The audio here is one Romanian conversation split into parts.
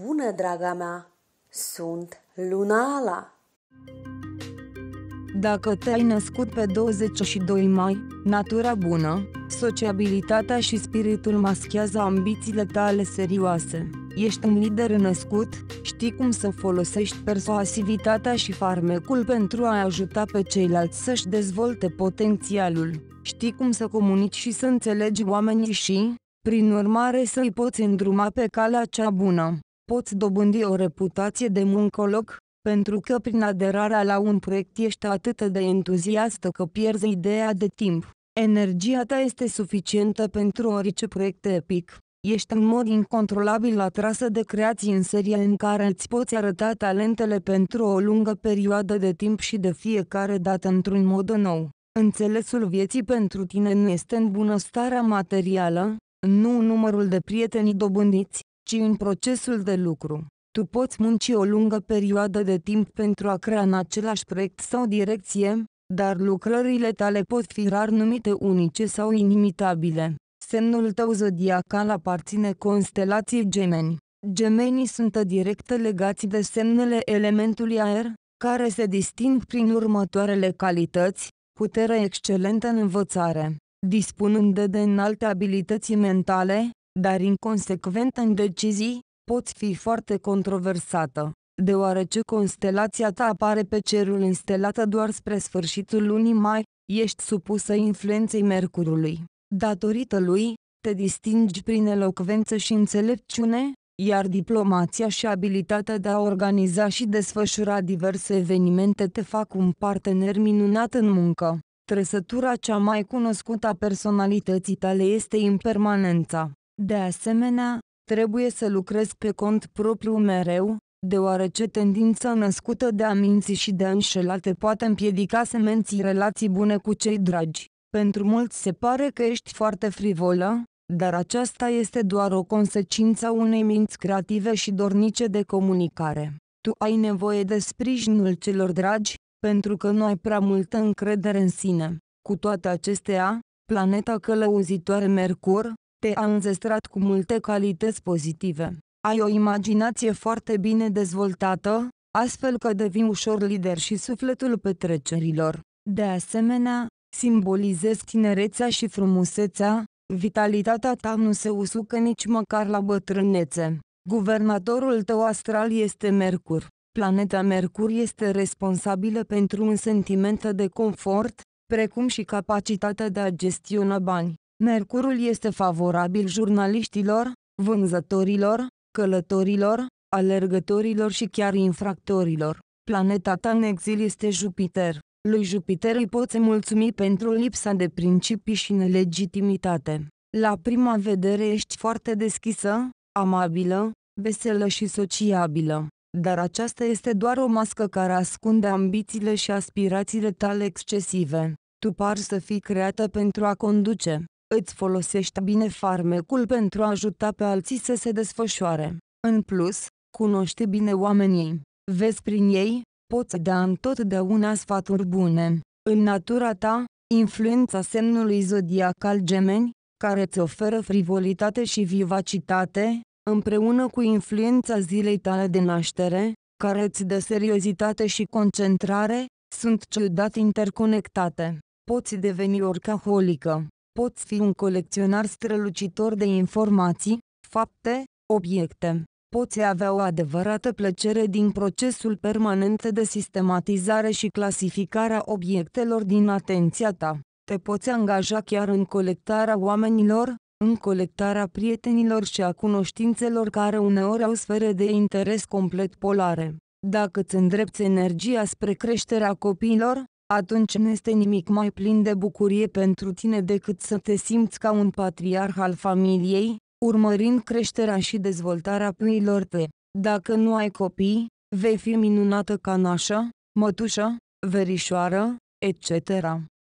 Bună, draga mea! Sunt Lunala! Dacă te-ai născut pe 22 mai, natura bună, sociabilitatea și spiritul maschează ambițiile tale serioase. Ești un lider născut, știi cum să folosești persoasivitatea și farmecul pentru a ajuta pe ceilalți să-și dezvolte potențialul. Știi cum să comunici și să înțelegi oamenii și, prin urmare să-i poți îndruma pe calea cea bună poți dobândi o reputație de muncoloc, pentru că prin aderarea la un proiect ești atât de entuziastă că pierzi ideea de timp. Energia ta este suficientă pentru orice proiect epic. Ești în mod incontrolabil atrasă de creații în serie în care îți poți arăta talentele pentru o lungă perioadă de timp și de fiecare dată într-un mod nou. Înțelesul vieții pentru tine nu este în bunăstarea materială, nu numărul de prieteni dobândiți, ci în procesul de lucru. Tu poți munci o lungă perioadă de timp pentru a crea în același proiect sau direcție, dar lucrările tale pot fi rar numite unice sau inimitabile. Semnul tău zodiacal aparține constelației gemeni. Gemenii sunt direct legați de semnele elementului aer, care se disting prin următoarele calități, putere excelentă în învățare, dispunând de înalte abilități mentale, dar inconsecventă în decizii, poți fi foarte controversată, deoarece constelația ta apare pe cerul înstelată doar spre sfârșitul lunii mai, ești supusă influenței Mercurului. Datorită lui, te distingi prin elocvență și înțelepciune, iar diplomația și abilitatea de a organiza și desfășura diverse evenimente te fac un partener minunat în muncă. Trăsătura cea mai cunoscută a personalității tale este impermanența. De asemenea, trebuie să lucrez pe cont propriu mereu, deoarece tendința născută de a minți și de a înșela poate împiedica să menții relații bune cu cei dragi. Pentru mulți se pare că ești foarte frivolă, dar aceasta este doar o consecință a unei minți creative și dornice de comunicare. Tu ai nevoie de sprijinul celor dragi, pentru că nu ai prea multă încredere în sine. Cu toate acestea, planeta călăuzitoare Mercur, te-a înzestrat cu multe calități pozitive. Ai o imaginație foarte bine dezvoltată, astfel că devii ușor lider și sufletul petrecerilor. De asemenea, simbolizezi tinerețea și frumusețea, vitalitatea ta nu se usucă nici măcar la bătrânețe. Guvernatorul tău astral este Mercur. Planeta Mercur este responsabilă pentru un sentiment de confort, precum și capacitatea de a gestiona bani. Mercurul este favorabil jurnaliștilor, vânzătorilor, călătorilor, alergătorilor și chiar infractorilor. Planeta ta în exil este Jupiter. Lui Jupiter îi poți mulțumi pentru lipsa de principii și nelegitimitate. La prima vedere ești foarte deschisă, amabilă, veselă și sociabilă. Dar aceasta este doar o mască care ascunde ambițiile și aspirațiile tale excesive. Tu par să fii creată pentru a conduce îți folosești bine farmecul pentru a ajuta pe alții să se desfășoare. În plus, cunoști bine oamenii, vezi prin ei, poți da întotdeauna sfaturi bune. În natura ta, influența semnului zodiacal gemeni, care îți oferă frivolitate și vivacitate, împreună cu influența zilei tale de naștere, care îți dă seriozitate și concentrare, sunt ciudat interconectate. Poți deveni orcaholică poți fi un colecționar strălucitor de informații, fapte, obiecte. Poți avea o adevărată plăcere din procesul permanent de sistematizare și clasificarea obiectelor din atenția ta. Te poți angaja chiar în colectarea oamenilor, în colectarea prietenilor și a cunoștințelor care uneori au sfere de interes complet polare. Dacă îți îndrepți energia spre creșterea copiilor, atunci nu este nimic mai plin de bucurie pentru tine decât să te simți ca un patriarh al familiei, urmărind creșterea și dezvoltarea puiilor te. Dacă nu ai copii, vei fi minunată ca nașă, mătușă, verișoară, etc.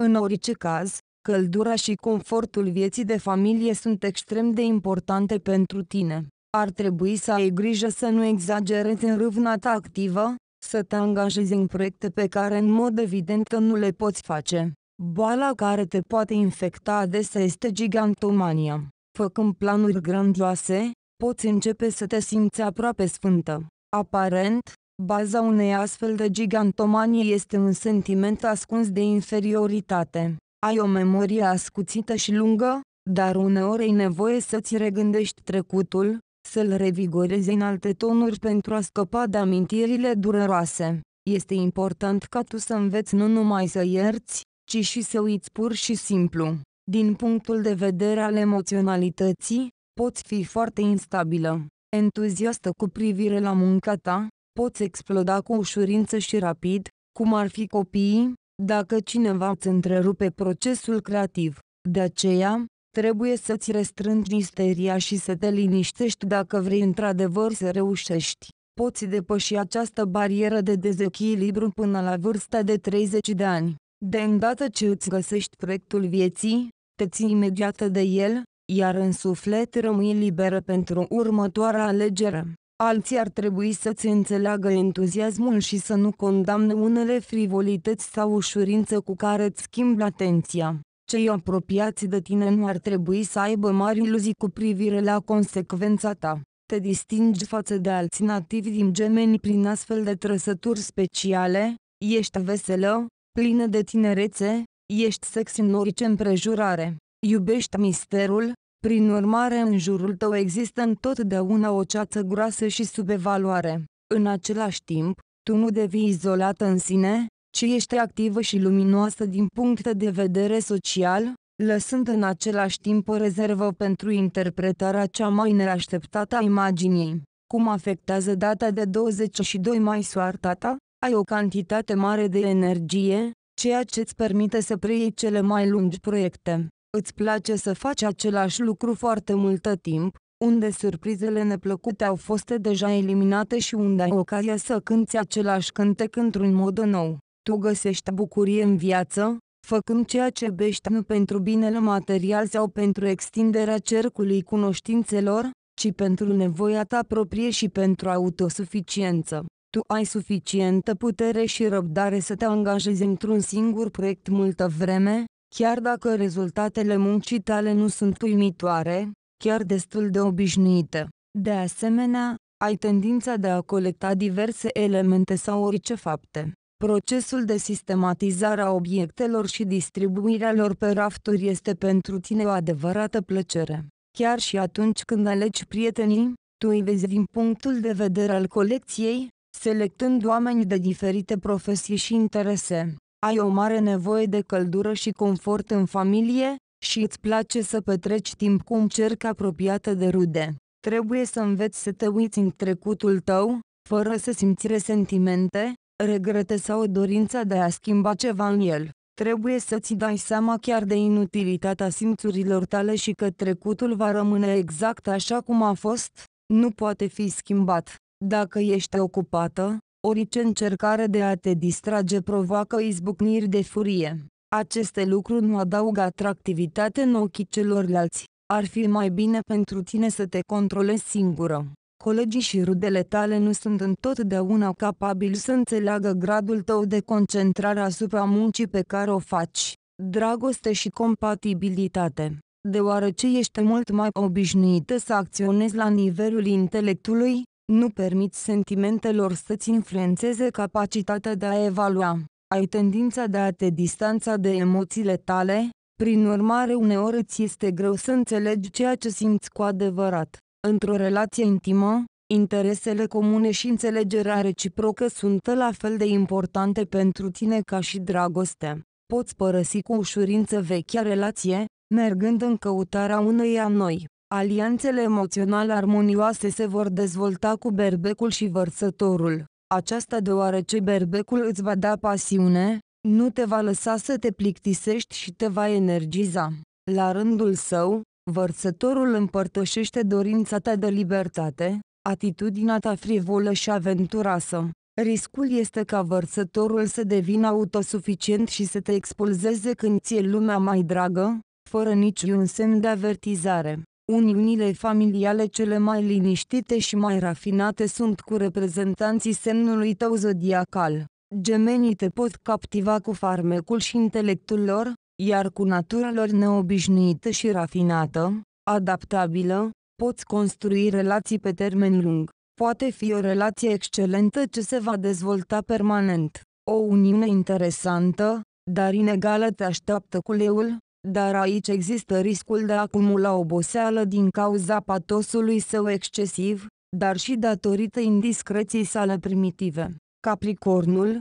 În orice caz, căldura și confortul vieții de familie sunt extrem de importante pentru tine. Ar trebui să ai grijă să nu exagerezi în râvna ta activă, să te angajezi în proiecte pe care în mod evident nu le poți face. Boala care te poate infecta adesea este gigantomania. Făcând planuri grandioase, poți începe să te simți aproape sfântă. Aparent, baza unei astfel de gigantomanie este un sentiment ascuns de inferioritate. Ai o memorie ascuțită și lungă, dar uneori ai nevoie să-ți regândești trecutul, să-l revigoreze în alte tonuri pentru a scăpa de amintirile dureroase. Este important ca tu să înveți nu numai să ierți, ci și să uiți pur și simplu. Din punctul de vedere al emoționalității, poți fi foarte instabilă, entuziastă cu privire la munca ta, poți exploda cu ușurință și rapid, cum ar fi copiii, dacă cineva îți întrerupe procesul creativ. De aceea, Trebuie să-ți restrângi isteria și să te liniștești dacă vrei într-adevăr să reușești. Poți depăși această barieră de dezechilibru până la vârsta de 30 de ani. De îndată ce îți găsești proiectul vieții, te ții imediat de el, iar în suflet rămâi liberă pentru următoarea alegere. Alții ar trebui să-ți înțeleagă entuziasmul și să nu condamne unele frivolități sau ușurință cu care îți schimbi atenția cei apropiați de tine nu ar trebui să aibă mari iluzii cu privire la consecvența ta. Te distingi față de alți nativi din gemeni prin astfel de trăsături speciale, ești veselă, plină de tinerețe, ești sexy în orice împrejurare, iubești misterul, prin urmare în jurul tău există întotdeauna o ceață groasă și subevaluare. În același timp, tu nu devii izolat în sine, ci ești activă și luminoasă din punct de vedere social, lăsând în același timp o rezervă pentru interpretarea cea mai neașteptată a imaginii. Cum afectează data de 22 mai soarta ta? Ai o cantitate mare de energie, ceea ce îți permite să preiei cele mai lungi proiecte. Îți place să faci același lucru foarte multă timp, unde surprizele neplăcute au fost deja eliminate și unde ai ocazia să cânti același cântec într-un mod nou. Tu găsești bucurie în viață, făcând ceea ce bești pentru binele material sau pentru extinderea cercului cunoștințelor, ci pentru nevoia ta proprie și pentru autosuficiență. Tu ai suficientă putere și răbdare să te angajezi într-un singur proiect multă vreme, chiar dacă rezultatele muncii tale nu sunt uimitoare, chiar destul de obișnuite. De asemenea, ai tendința de a colecta diverse elemente sau orice fapte Procesul de sistematizare a obiectelor și distribuirea lor pe rafturi este pentru tine o adevărată plăcere. Chiar și atunci când alegi prietenii, tu îi vezi din punctul de vedere al colecției, selectând oameni de diferite profesii și interese. Ai o mare nevoie de căldură și confort în familie și îți place să petreci timp cu un cerc apropiată de rude. Trebuie să înveți să te uiți în trecutul tău, fără să simți resentimente, regrete sau dorința de a schimba ceva în el. Trebuie să ți dai seama chiar de inutilitatea simțurilor tale și că trecutul va rămâne exact așa cum a fost, nu poate fi schimbat. Dacă ești ocupată, orice încercare de a te distrage provoacă izbucniri de furie. Aceste lucruri nu adaugă atractivitate în ochii celorlalți. Ar fi mai bine pentru tine să te controlezi singură. Colegii și rudele tale nu sunt întotdeauna capabili să înțeleagă gradul tău de concentrare asupra muncii pe care o faci, dragoste și compatibilitate. Deoarece ești mult mai obișnuită să acționezi la nivelul intelectului, nu permiți sentimentelor să-ți influențeze capacitatea de a evalua. Ai tendința de a te distanța de emoțiile tale, prin urmare uneori îți este greu să înțelegi ceea ce simți cu adevărat. Într-o relație intimă, interesele comune și înțelegerea reciprocă sunt la fel de importante pentru tine ca și dragostea. Poți părăsi cu ușurință vechea relație, mergând în căutarea uneia noi. Alianțele emoționale armonioase se vor dezvolta cu berbecul și vărsătorul. Aceasta deoarece berbecul îți va da pasiune, nu te va lăsa să te plictisești și te va energiza. La rândul său, Vărsătorul împărtășește dorința ta de libertate, atitudinea ta frivolă și aventuroasă. Riscul este ca vărsătorul să devină autosuficient și să te expulzeze când ți-e lumea mai dragă, fără niciun semn de avertizare. Uniunile familiale cele mai liniștite și mai rafinate sunt cu reprezentanții semnului tău zodiacal. Gemenii te pot captiva cu farmecul și intelectul lor, iar cu natura lor neobișnuită și rafinată, adaptabilă, poți construi relații pe termen lung. Poate fi o relație excelentă ce se va dezvolta permanent. O uniune interesantă, dar inegală te așteaptă cu leul, dar aici există riscul de a acumula oboseală din cauza patosului său excesiv, dar și datorită indiscreției sale primitive. Capricornul,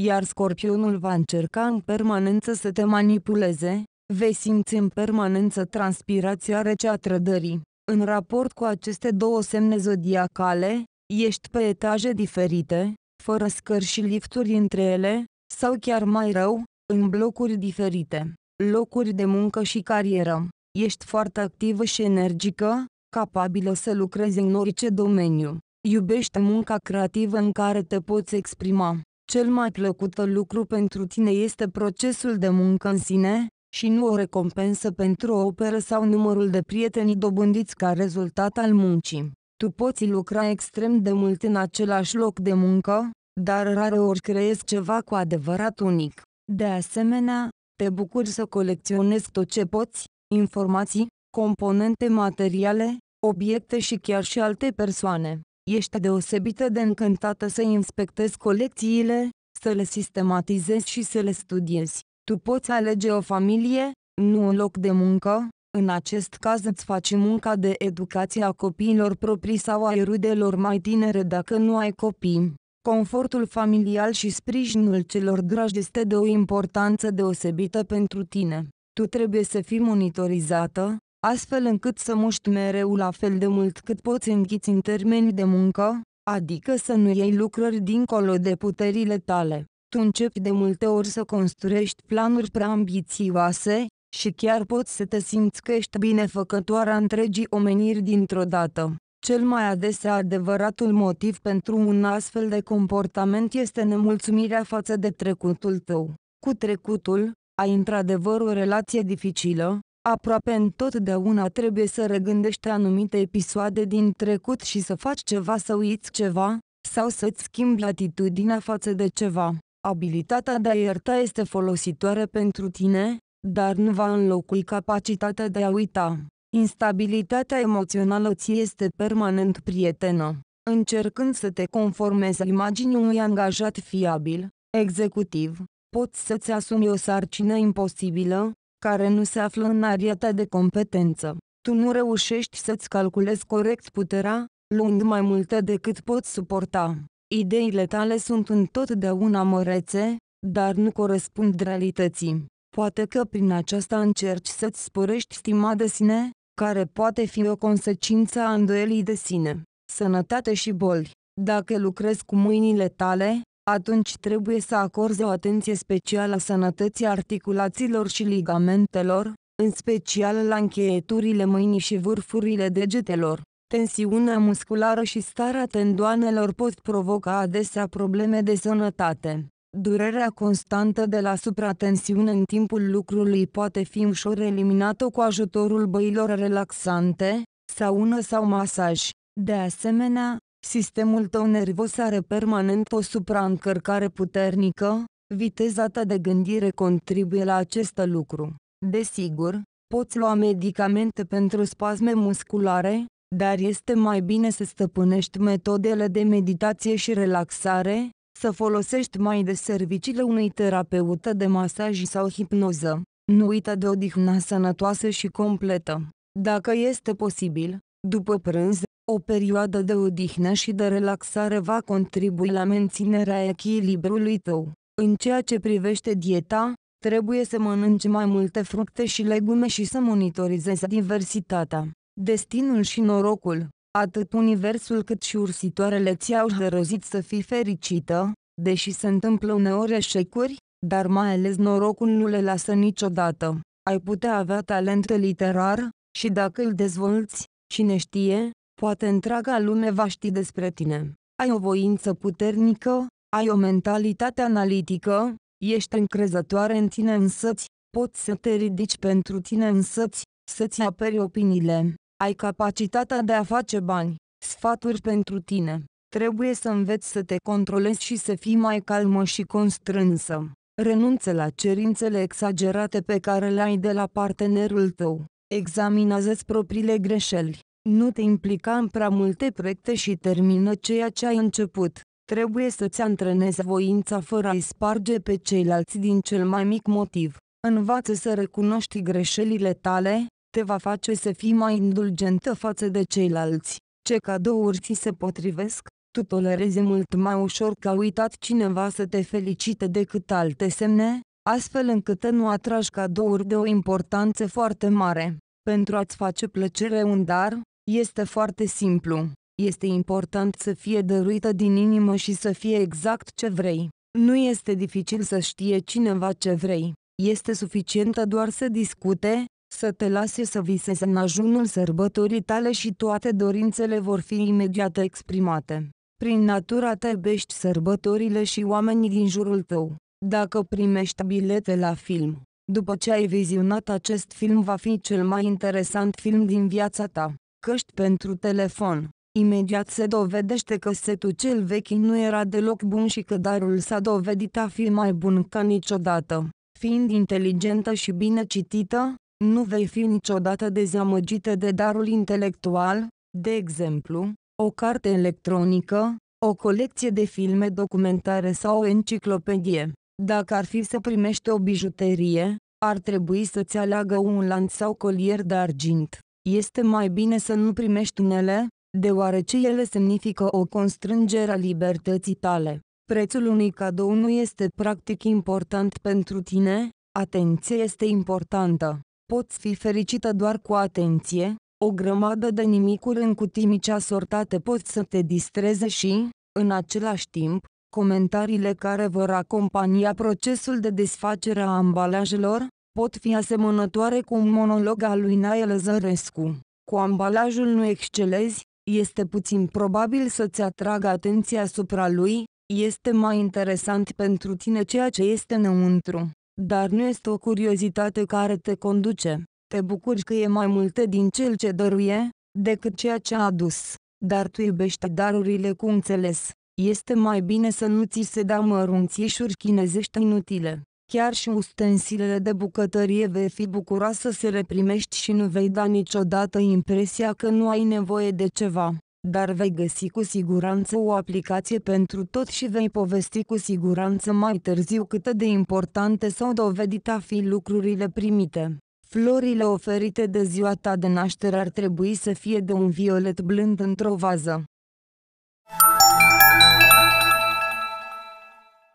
iar scorpionul va încerca în permanență să te manipuleze, vei simți în permanență transpirația rece a trădării. În raport cu aceste două semne zodiacale, ești pe etaje diferite, fără scări și lifturi între ele, sau chiar mai rău, în blocuri diferite, locuri de muncă și carieră. Ești foarte activă și energică, capabilă să lucrezi în orice domeniu. Iubești munca creativă în care te poți exprima. Cel mai plăcut lucru pentru tine este procesul de muncă în sine, și nu o recompensă pentru o operă sau numărul de prieteni dobândiți ca rezultat al muncii. Tu poți lucra extrem de mult în același loc de muncă, dar rare ori creezi ceva cu adevărat unic. De asemenea, te bucuri să colecționezi tot ce poți, informații, componente materiale, obiecte și chiar și alte persoane. Ești deosebită de încântată să inspectezi colecțiile, să le sistematizezi și să le studiezi. Tu poți alege o familie, nu un loc de muncă, în acest caz îți faci munca de educație a copiilor proprii sau a erudelor mai tinere dacă nu ai copii. Confortul familial și sprijinul celor dragi este de o importanță deosebită pentru tine. Tu trebuie să fii monitorizată, astfel încât să muști mereu la fel de mult cât poți înghiți în termeni de muncă, adică să nu iei lucrări dincolo de puterile tale. Tu începi de multe ori să construiești planuri prea ambițioase, și chiar poți să te simți că ești binefăcătoarea întregii omeniri dintr-o dată. Cel mai adesea adevăratul motiv pentru un astfel de comportament este nemulțumirea față de trecutul tău. Cu trecutul, ai într-adevăr o relație dificilă, aproape întotdeauna trebuie să regândești anumite episoade din trecut și să faci ceva să uiți ceva, sau să-ți schimbi atitudinea față de ceva. Abilitatea de a ierta este folositoare pentru tine, dar nu va înlocui capacitatea de a uita. Instabilitatea emoțională ți este permanent prietenă. Încercând să te conformezi imaginii unui angajat fiabil, executiv, poți să-ți asumi o sarcină imposibilă, care nu se află în aria ta de competență. Tu nu reușești să-ți calculezi corect puterea, luând mai multe decât poți suporta. Ideile tale sunt întotdeauna mărețe, dar nu corespund realității. Poate că prin aceasta încerci să-ți sporești stima de sine, care poate fi o consecință a îndoielii de sine. Sănătate și boli. Dacă lucrezi cu mâinile tale, atunci trebuie să acorzi o atenție specială sănătății articulațiilor și ligamentelor, în special la încheieturile mâinii și vârfurile degetelor. Tensiunea musculară și starea tendoanelor pot provoca adesea probleme de sănătate. Durerea constantă de la supratensiune în timpul lucrului poate fi ușor eliminată cu ajutorul băilor relaxante, saună sau masaj. De asemenea, Sistemul tău nervos are permanent o supraîncărcare puternică, viteza ta de gândire contribuie la acest lucru. Desigur, poți lua medicamente pentru spasme musculare, dar este mai bine să stăpânești metodele de meditație și relaxare, să folosești mai de serviciile unui terapeută de masaj sau hipnoză. Nu uita de odihna sănătoasă și completă. Dacă este posibil, după prânz, o perioadă de odihnă și de relaxare va contribui la menținerea echilibrului tău. În ceea ce privește dieta, trebuie să mănânci mai multe fructe și legume și să monitorizezi diversitatea. Destinul și norocul, atât universul cât și ursitoarele ți-au hărăzit să fii fericită, deși se întâmplă uneori eșecuri, dar mai ales norocul nu le lasă niciodată. Ai putea avea talent literar, și dacă îl dezvolți, cine știe, Poate întreaga lume va ști despre tine. Ai o voință puternică, ai o mentalitate analitică, ești încrezătoare în tine însăți, poți să te ridici pentru tine însăți, să-ți aperi opiniile, ai capacitatea de a face bani, sfaturi pentru tine. Trebuie să înveți să te controlezi și să fii mai calmă și constrânsă. Renunță la cerințele exagerate pe care le ai de la partenerul tău. Examinează propriile greșeli. Nu te implica în prea multe proiecte și termină ceea ce ai început. Trebuie să-ți antrenezi voința fără a-i sparge pe ceilalți din cel mai mic motiv. Învață să recunoști greșelile tale, te va face să fii mai indulgentă față de ceilalți. Ce cadouri ți se potrivesc, tu tolerezi mult mai ușor că a uitat cineva să te felicite decât alte semne, astfel încât nu atragi cadouri de o importanță foarte mare. Pentru a-ți face plăcere un dar, este foarte simplu. Este important să fie dăruită din inimă și să fie exact ce vrei. Nu este dificil să știe cineva ce vrei. Este suficientă doar să discute, să te lase să visezi în ajunul sărbătorii tale și toate dorințele vor fi imediat exprimate. Prin natura ta iubești sărbătorile și oamenii din jurul tău. Dacă primești bilete la film, după ce ai vizionat acest film va fi cel mai interesant film din viața ta căști pentru telefon. Imediat se dovedește că setul cel vechi nu era deloc bun și că darul s-a dovedit a fi mai bun ca niciodată. Fiind inteligentă și bine citită, nu vei fi niciodată dezamăgită de darul intelectual, de exemplu, o carte electronică, o colecție de filme documentare sau o enciclopedie. Dacă ar fi să primești o bijuterie, ar trebui să-ți aleagă un lanț sau colier de argint este mai bine să nu primești unele, deoarece ele semnifică o constrângere a libertății tale. Prețul unui cadou nu este practic important pentru tine, atenție este importantă. Poți fi fericită doar cu atenție, o grămadă de nimicuri în cutimice asortate pot să te distreze și, în același timp, comentariile care vor acompania procesul de desfacere a ambalajelor, pot fi asemănătoare cu un monolog al lui Nae Lăzărescu. Cu ambalajul nu excelezi, este puțin probabil să-ți atragă atenția asupra lui, este mai interesant pentru tine ceea ce este înăuntru. Dar nu este o curiozitate care te conduce. Te bucuri că e mai multe din cel ce dăruie, decât ceea ce a adus. Dar tu iubești darurile cu înțeles. Este mai bine să nu ți se dea mărunțișuri chinezești inutile. Chiar și ustensilele de bucătărie vei fi bucuroasă să se le primești și nu vei da niciodată impresia că nu ai nevoie de ceva, dar vei găsi cu siguranță o aplicație pentru tot și vei povesti cu siguranță mai târziu cât de importante s-au dovedit a fi lucrurile primite. Florile oferite de ziua ta de naștere ar trebui să fie de un violet blând într-o vază.